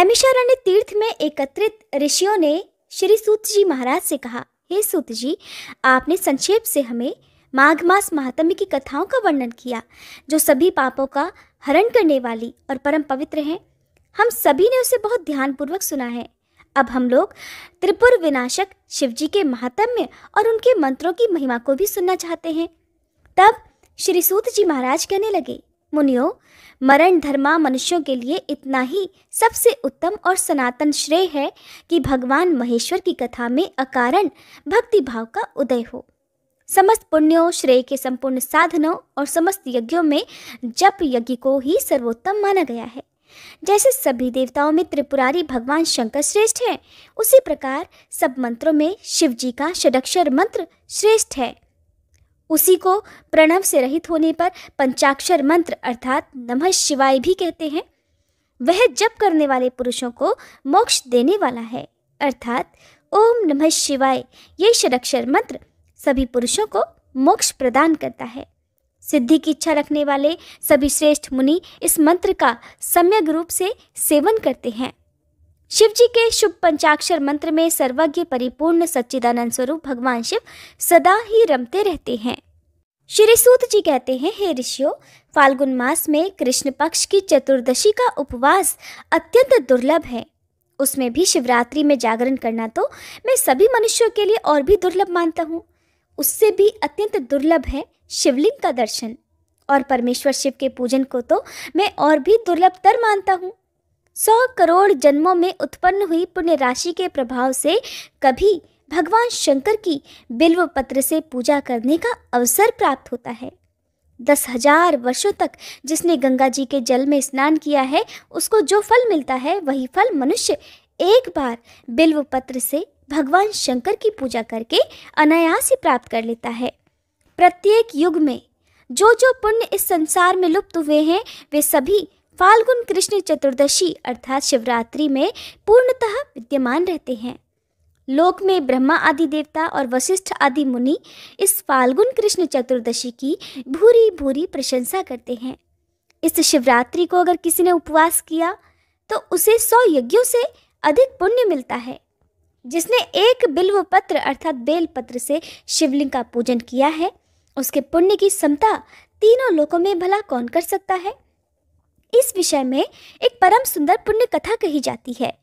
अमिशारण्य तीर्थ में एकत्रित ऋषियों ने श्री सूत जी महाराज से कहा हे सूत जी आपने संक्षेप से हमें माघ मास महात्म्य की कथाओं का वर्णन किया जो सभी पापों का हरण करने वाली और परम पवित्र हैं हम सभी ने उसे बहुत ध्यानपूर्वक सुना है अब हम लोग त्रिपुर विनाशक शिवजी के महात्म्य और उनके मंत्रों की महिमा को भी सुनना चाहते हैं तब श्री सूत जी महाराज कहने लगे मुनियो मरण धर्मा मनुष्यों के लिए इतना ही सबसे उत्तम और सनातन श्रेय है कि भगवान महेश्वर की कथा में अकारण भक्ति भाव का उदय हो समस्त पुण्यों श्रेय के संपूर्ण साधनों और समस्त यज्ञों में जप यज्ञ को ही सर्वोत्तम माना गया है जैसे सभी देवताओं में त्रिपुरारी भगवान शंकर श्रेष्ठ हैं उसी प्रकार सब मंत्रों में शिव जी का षडक्षर मंत्र श्रेष्ठ है उसी को प्रणव से रहित होने पर पंचाक्षर मंत्र अर्थात नमः शिवाय भी कहते हैं वह जप करने वाले पुरुषों को मोक्ष देने वाला है अर्थात ओम नमः शिवाय ये षडक्षर मंत्र सभी पुरुषों को मोक्ष प्रदान करता है सिद्धि की इच्छा रखने वाले सभी श्रेष्ठ मुनि इस मंत्र का सम्यक रूप से सेवन करते हैं शिव जी के शुभ पंचाक्षर मंत्र में सर्वज्ञ परिपूर्ण सच्चिदानंद स्वरूप भगवान शिव सदा ही रमते रहते हैं श्री सूत जी कहते हैं हे ऋषियों फाल्गुन मास में कृष्ण पक्ष की चतुर्दशी का उपवास अत्यंत दुर्लभ है उसमें भी शिवरात्रि में जागरण करना तो मैं सभी मनुष्यों के लिए और भी दुर्लभ मानता हूँ उससे भी अत्यंत दुर्लभ है शिवलिंग का दर्शन और परमेश्वर शिव के पूजन को तो मैं और भी दुर्लभतर मानता हूँ सौ करोड़ जन्मों में उत्पन्न हुई पुण्य राशि के प्रभाव से कभी भगवान शंकर की बिल्व पत्र से पूजा करने का अवसर प्राप्त होता है दस हजार वर्षों तक जिसने गंगा जी के जल में स्नान किया है उसको जो फल मिलता है वही फल मनुष्य एक बार बिल्व पत्र से भगवान शंकर की पूजा करके अनायास ही प्राप्त कर लेता है प्रत्येक युग में जो जो पुण्य इस संसार में लुप्त हुए हैं वे सभी फाल्गुन कृष्ण चतुर्दशी अर्थात शिवरात्रि में पूर्णतः विद्यमान रहते हैं लोक में ब्रह्मा आदि देवता और वशिष्ठ आदि मुनि इस फाल्गुन कृष्ण चतुर्दशी की भूरी भूरी प्रशंसा करते हैं इस शिवरात्रि को अगर किसी ने उपवास किया तो उसे सौ यज्ञों से अधिक पुण्य मिलता है जिसने एक बिल्व पत्र अर्थात बेल पत्र से शिवलिंग का पूजन किया है उसके पुण्य की समता तीनों लोकों में भला कौन कर सकता है इस विषय में एक परम सुंदर पुण्य कथा कही जाती है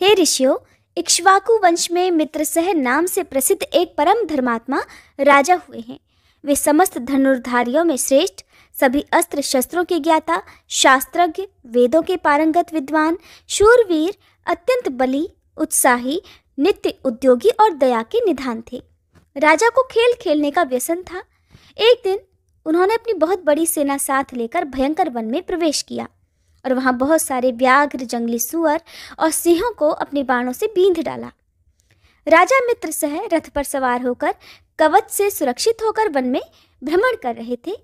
हे ऋषियों इक्ष्वाकु वंश में मित्र सह नाम से प्रसिद्ध एक परम धर्मात्मा राजा हुए हैं वे समस्त धनुर्धारियों में श्रेष्ठ सभी अस्त्र शस्त्रों के ज्ञाता शास्त्रज्ञ वेदों के पारंगत विद्वान शूरवीर अत्यंत बली उत्साही नित्य उद्योगी और दया के निधान थे राजा को खेल खेलने का व्यसन था एक दिन उन्होंने अपनी बहुत बड़ी सेना साथ लेकर भयंकर वन में प्रवेश किया और वहाँ बहुत सारे व्याघ्र जंगली सुअर और सिंहों को अपने बाणों से बींध डाला राजा मित्र सह रथ पर सवार होकर कवच से सुरक्षित होकर वन में भ्रमण कर रहे थे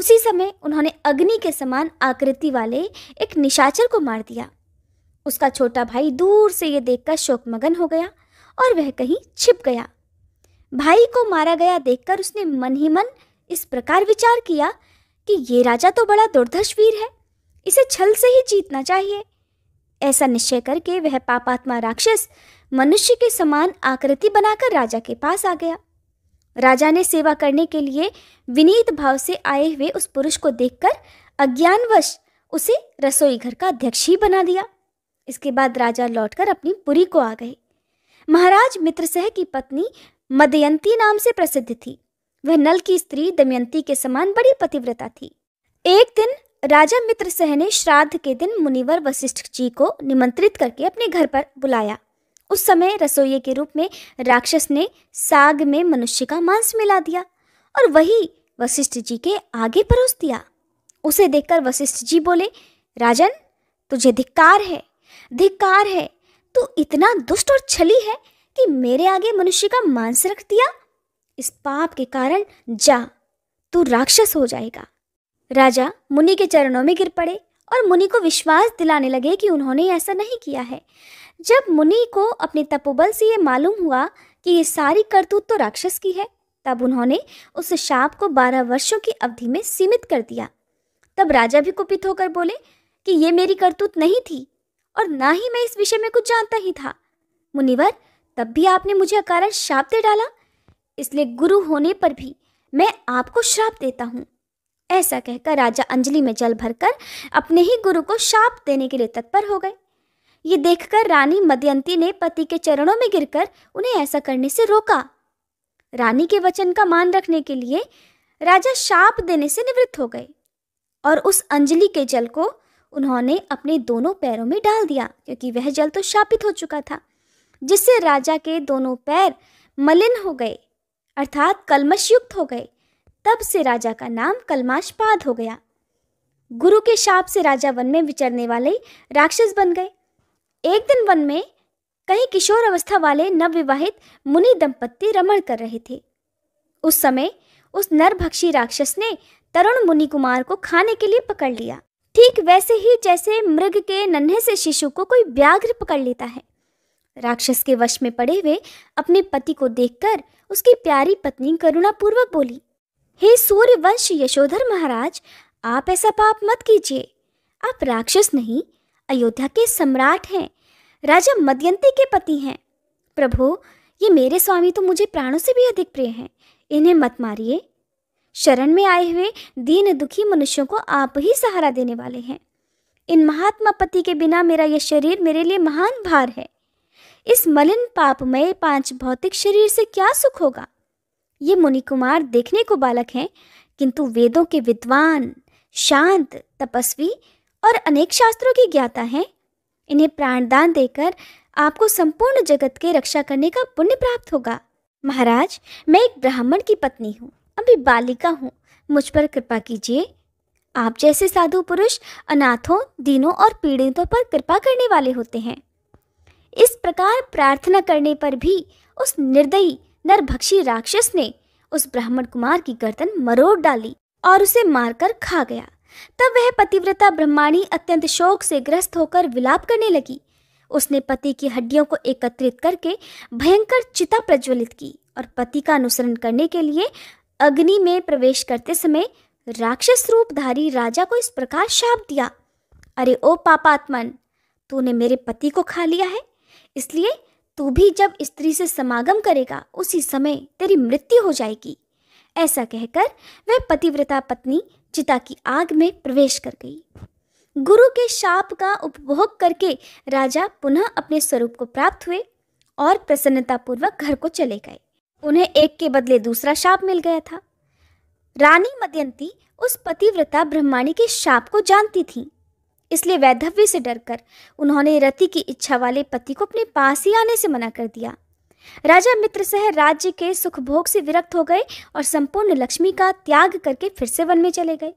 उसी समय उन्होंने अग्नि के समान आकृति वाले एक निशाचर को मार दिया उसका छोटा भाई दूर से ये देखकर शोकमगन हो गया और वह कहीं छिप गया भाई को मारा गया देखकर उसने मन ही मन इस प्रकार विचार किया कि ये राजा तो बड़ा दुर्धर्ष वीर है इसे छल से ही जीतना चाहिए ऐसा निश्चय करके वह पापात्मा राक्षस मनुष्य के समान आकृति बनाकर राजा के पास आ गया राजा ने सेवा करने के लिए विनीत भाव से आए हुए उस पुरुष को देखकर अज्ञानवश उसे रसोई घर का अध्यक्ष ही बना दिया इसके बाद राजा लौटकर अपनी पुरी को आ गए महाराज मित्रसह की पत्नी मदयंती नाम से प्रसिद्ध थी वह नल की स्त्री दमयंती के समान बड़ी पतिव्रता थी एक दिन राजा मित्र सह ने श्राद्ध के दिन मुनिवर वशिष्ठ जी को निमंत्रित करके अपने घर पर बुलाया उस समय रसोइये के रूप में राक्षस ने साग में मनुष्य का मांस मिला दिया और वही वशिष्ठ जी के आगे परोस दिया उसे देखकर वशिष्ठ जी बोले राजन तुझे धिक्कार है धिक्कार है तू इतना दुष्ट और छली है कि मेरे आगे मनुष्य का मांस रख दिया इस पाप के कारण जा तू राक्षस हो जाएगा राजा मुनि के चरणों में गिर पड़े और मुनि को विश्वास दिलाने लगे कि उन्होंने ऐसा नहीं किया है जब मुनि को अपने तपोबल से ये मालूम हुआ कि ये सारी करतूत तो राक्षस की है तब उन्होंने उस शाप को बारह वर्षों की अवधि में सीमित कर दिया तब राजा भी कुपित होकर बोले कि ये मेरी करतूत नहीं थी और ना ही मैं इस विषय में कुछ जानता ही था मुनिवर तब भी आपने मुझे अकारण श्राप दे डाला इसलिए गुरु होने पर भी मैं आपको श्राप देता हूँ ऐसा कहकर राजा अंजलि में जल भरकर अपने ही गुरु को शाप देने के लिए तत्पर हो गए ये देखकर रानी मदयंती ने पति के चरणों में गिरकर उन्हें ऐसा करने से रोका रानी के वचन का मान रखने के लिए राजा शाप देने से निवृत्त हो गए और उस अंजलि के जल को उन्होंने अपने दोनों पैरों में डाल दिया क्योंकि वह जल तो शापित हो चुका था जिससे राजा के दोनों पैर मलिन हो गए अर्थात कलमशयुक्त हो गए तब से राजा का नाम कलमाशपाद हो गया गुरु के शाप से राजा वन में विचरने वाले राक्षस बन गए एक दिन वन में कई किशोर अवस्था वाले नवविवाहित मुनि दंपत्ति रमण कर रहे थे उस समय उस नरभक्षी राक्षस ने तरुण मुनि कुमार को खाने के लिए पकड़ लिया ठीक वैसे ही जैसे मृग के नन्हे से शिशु को कोई व्याघ्र पकड़ लेता है राक्षस के वश में पड़े हुए अपने पति को देखकर उसकी प्यारी पत्नी करुणापूर्वक बोली हे सूर्यवंश यशोधर महाराज आप ऐसा पाप मत कीजिए आप राक्षस नहीं अयोध्या के सम्राट हैं राजा मद्यंती के पति हैं प्रभु ये मेरे स्वामी तो मुझे प्राणों से भी अधिक प्रिय हैं इन्हें मत मारिए शरण में आए हुए दीन दुखी मनुष्यों को आप ही सहारा देने वाले हैं इन महात्मा पति के बिना मेरा यह शरीर मेरे लिए महान भार है इस मलिन पापमय पांच भौतिक शरीर से क्या सुख होगा ये मुनि कुमार देखने को बालक हैं किंतु वेदों के विद्वान शांत तपस्वी और अनेक शास्त्रों की ज्ञाता हैं इन्हें प्राणदान देकर आपको संपूर्ण जगत के रक्षा करने का पुण्य प्राप्त होगा महाराज मैं एक ब्राह्मण की पत्नी हूँ अभी बालिका हूँ मुझ पर कृपा कीजिए आप जैसे साधु पुरुष अनाथों दीनों और पीड़ितों पर कृपा करने वाले होते हैं इस प्रकार प्रार्थना करने पर भी उस निर्दयी नरभक्षी राक्षस ने उस ब्राह्मण कुमार की गर्दन मरोड़ डाली और उसे मारकर खा गया तब वह पतिव्रता ब्रह्माणी अत्यंत शोक से ग्रस्त होकर विलाप करने लगी उसने पति की हड्डियों को एकत्रित करके भयंकर चिता प्रज्वलित की और पति का अनुसरण करने के लिए अग्नि में प्रवेश करते समय राक्षस रूपधारी राजा को इस प्रकार शाप दिया अरे ओ पापात्मन तूने मेरे पति को खा लिया है इसलिए तू भी जब स्त्री से समागम करेगा उसी समय तेरी मृत्यु हो जाएगी ऐसा कहकर वह पतिव्रता पत्नी चिता की आग में प्रवेश कर गई गुरु के शाप का उपभोग करके राजा पुनः अपने स्वरूप को प्राप्त हुए और प्रसन्नतापूर्वक घर को चले गए उन्हें एक के बदले दूसरा शाप मिल गया था रानी मदयंती उस पतिव्रता ब्रह्माणी के शाप को जानती थी इसलिए वैधव्य से डरकर उन्होंने रति की इच्छा वाले पति को अपने पास ही आने से मना कर दिया राजा मित्र सह राज्य के सुख भोग से विरक्त हो गए और संपूर्ण लक्ष्मी का त्याग करके फिर से वन में चले गए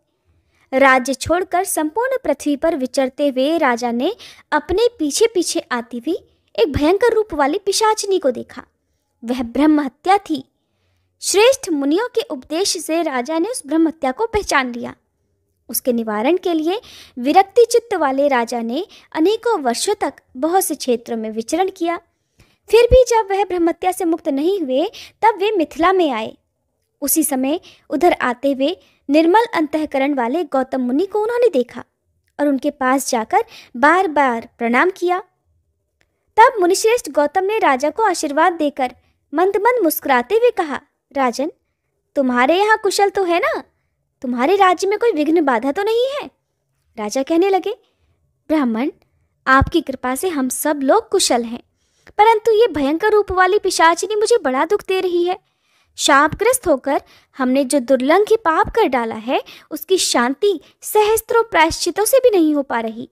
राज्य छोड़कर संपूर्ण पृथ्वी पर विचरते हुए राजा ने अपने पीछे पीछे आती हुई एक भयंकर रूप वाली पिशाचनी को देखा वह ब्रह्म हत्या थी श्रेष्ठ मुनियों के उपदेश से राजा ने उस ब्रह्म हत्या को पहचान लिया उसके निवारण के लिए विरक्ति चित्त वाले राजा ने अनेकों वर्षों तक बहुत से क्षेत्रों में विचरण किया फिर भी जब वह ब्रह्मत्या से मुक्त नहीं हुए तब वे मिथिला में आए उसी समय उधर आते हुए निर्मल अंतकरण वाले गौतम मुनि को उन्होंने देखा और उनके पास जाकर बार बार प्रणाम किया तब मुनिश्रेष्ठ गौतम ने राजा को आशीर्वाद देकर मंद मंद मुस्कुराते हुए कहा राजन तुम्हारे यहाँ कुशल तो है ना तुम्हारे राज्य में कोई विघ्न बाधा तो नहीं है राजा कहने लगे ब्राह्मण आपकी कृपा से हम सब लोग कुशल हैं परंतु ये भयंकर रूप वाली पिशाचिनी मुझे बड़ा दुख दे रही है शापग्रस्त होकर हमने जो दुर्लंघ पाप कर डाला है उसकी शांति सहस्त्रों प्रायश्चितों से भी नहीं हो पा रही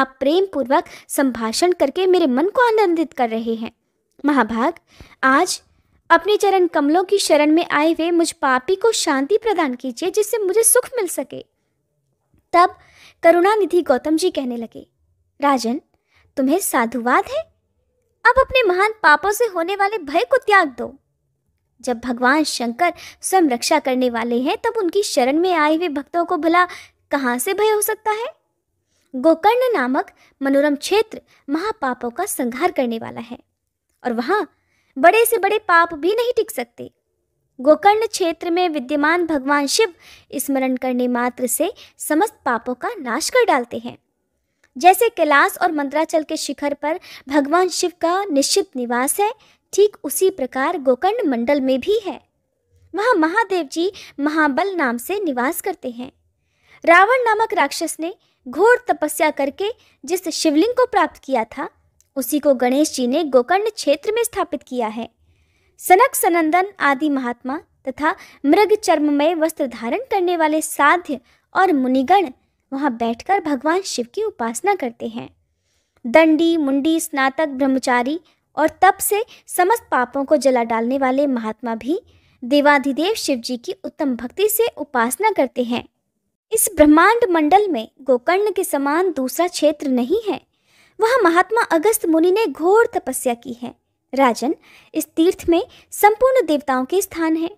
आप प्रेम पूर्वक संभाषण करके मेरे मन को आनंदित कर रहे हैं महाभाग आज अपने चरण कमलों की शरण में आए हुए मुझ पापी को शांति प्रदान कीजिए जिससे मुझे सुख मिल सके तब करुणानिधि गौतम जी कहने लगे राजन तुम्हें साधुवाद है अब अपने महान पापों से होने वाले भय को त्याग दो जब भगवान शंकर स्वयं रक्षा करने वाले हैं तब उनकी शरण में आए हुए भक्तों को भला कहाँ से भय हो सकता है गोकर्ण नामक मनोरम क्षेत्र महापापों का संहार करने वाला है और वहाँ बड़े से बड़े पाप भी नहीं टिक सकते गोकर्ण क्षेत्र में विद्यमान भगवान शिव स्मरण करने मात्र से समस्त पापों का नाश कर डालते हैं जैसे कैलाश और मंत्राचल के शिखर पर भगवान शिव का निश्चित निवास है ठीक उसी प्रकार गोकर्ण मंडल में भी है वहाँ महादेव जी महाबल नाम से निवास करते हैं रावण नामक राक्षस ने घोर तपस्या करके जिस शिवलिंग को प्राप्त किया था उसी को गणेश जी ने गोकर्ण क्षेत्र में स्थापित किया है सनक सनंदन आदि महात्मा तथा मृग चर्ममय वस्त्र धारण करने वाले साध्य और मुनिगण वहां बैठकर भगवान शिव की उपासना करते हैं दंडी मुंडी स्नातक ब्रह्मचारी और तप से समस्त पापों को जला डालने वाले महात्मा भी देवाधिदेव शिव जी की उत्तम भक्ति से उपासना करते हैं इस ब्रह्मांड मंडल में गोकर्ण के समान दूसरा क्षेत्र नहीं है वहाँ महात्मा अगस्त मुनि ने घोर तपस्या की है राजन इस तीर्थ में संपूर्ण देवताओं के स्थान है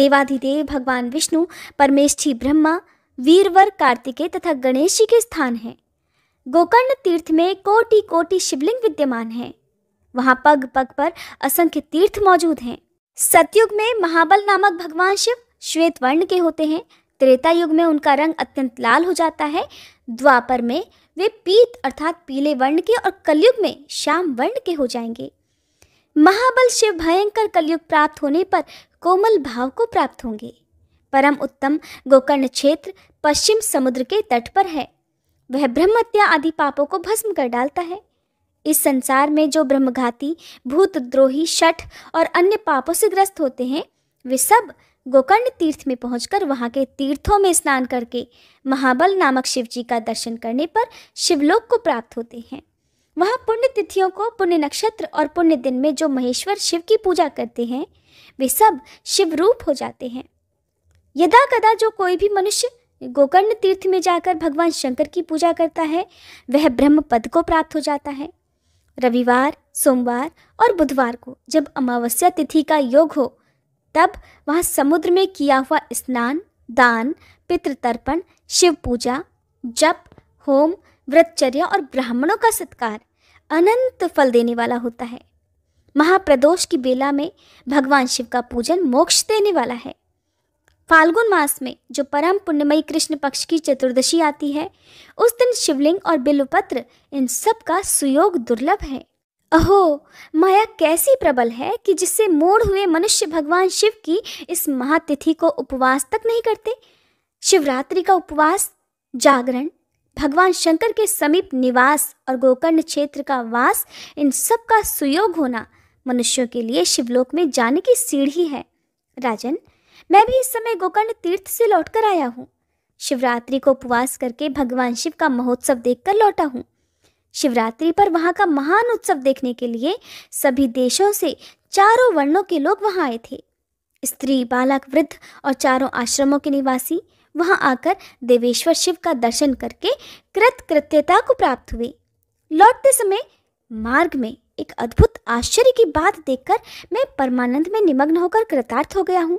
देवाधिदेव भगवान विष्णु परमेश्ठी ब्रह्मा वीरवर कार्तिकेय तथा गणेश जी के स्थान हैं गोकर्ण तीर्थ में कोटि कोटि शिवलिंग विद्यमान हैं वहाँ पग पग पर असंख्य तीर्थ मौजूद हैं सतयुग में महाबल नामक भगवान शिव श्वेत वर्ण के होते हैं त्रेता युग में उनका रंग अत्यंत लाल हो जाता है द्वापर में वे पीत अर्थात पीले वर्ण के और कलयुग में श्याम वर्ण के हो जाएंगे महाबल शिव भयंकर कलयुग प्राप्त होने पर कोमल भाव को प्राप्त होंगे परम उत्तम गोकर्ण क्षेत्र पश्चिम समुद्र के तट पर है वह ब्रह्मत्या आदि पापों को भस्म कर डालता है इस संसार में जो ब्रह्मघाती भूतद्रोही शठ और अन्य पापों से ग्रस्त होते हैं वे सब गोकर्ण तीर्थ में पहुंचकर वहां के तीर्थों में स्नान करके महाबल नामक शिव जी का दर्शन करने पर शिवलोक को प्राप्त होते हैं वहाँ पुण्य तिथियों को पुण्य नक्षत्र और पुण्य दिन में जो महेश्वर शिव की पूजा करते हैं वे सब शिव रूप हो जाते हैं यदा कदा जो कोई भी मनुष्य गोकर्ण तीर्थ में जाकर भगवान शंकर की पूजा करता है वह ब्रह्म पद को प्राप्त हो जाता है रविवार सोमवार और बुधवार को जब अमावस्या तिथि का योग हो तब वहाँ समुद्र में किया हुआ स्नान दान पितृतर्पण शिव पूजा जप होम व्रतचर्य और ब्राह्मणों का सत्कार अनंत फल देने वाला होता है महाप्रदोष की बेला में भगवान शिव का पूजन मोक्ष देने वाला है फाल्गुन मास में जो परम पुण्यमयी कृष्ण पक्ष की चतुर्दशी आती है उस दिन शिवलिंग और बिल्वपत्र इन सब का सुयोग दुर्लभ है अहो माया कैसी प्रबल है कि जिससे मोड़ हुए मनुष्य भगवान शिव की इस महातिथि को उपवास तक नहीं करते शिवरात्रि का उपवास जागरण भगवान शंकर के समीप निवास और गोकर्ण क्षेत्र का वास इन सब का सुयोग होना मनुष्यों के लिए शिवलोक में जाने की सीढ़ी है राजन मैं भी इस समय गोकर्ण तीर्थ से लौटकर आया हूँ शिवरात्रि को उपवास करके भगवान शिव का महोत्सव देखकर लौटा हूँ शिवरात्रि पर वहाँ का महान उत्सव देखने के लिए सभी देशों से चारों वर्णों के लोग वहाँ आए थे स्त्री बालक वृद्ध और चारों आश्रमों के निवासी वहाँ आकर देवेश्वर शिव का दर्शन करके कृत कृत्यता को प्राप्त हुए लौटते समय मार्ग में एक अद्भुत आश्चर्य की बात देखकर मैं परमानंद में निमग्न होकर कृतार्थ हो गया हूँ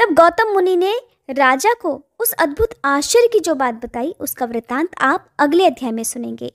तब गौतम मुनि ने राजा को उस अद्भुत आश्चर्य की जो बात बताई उसका वृत्तांत आप अगले अध्याय में सुनेंगे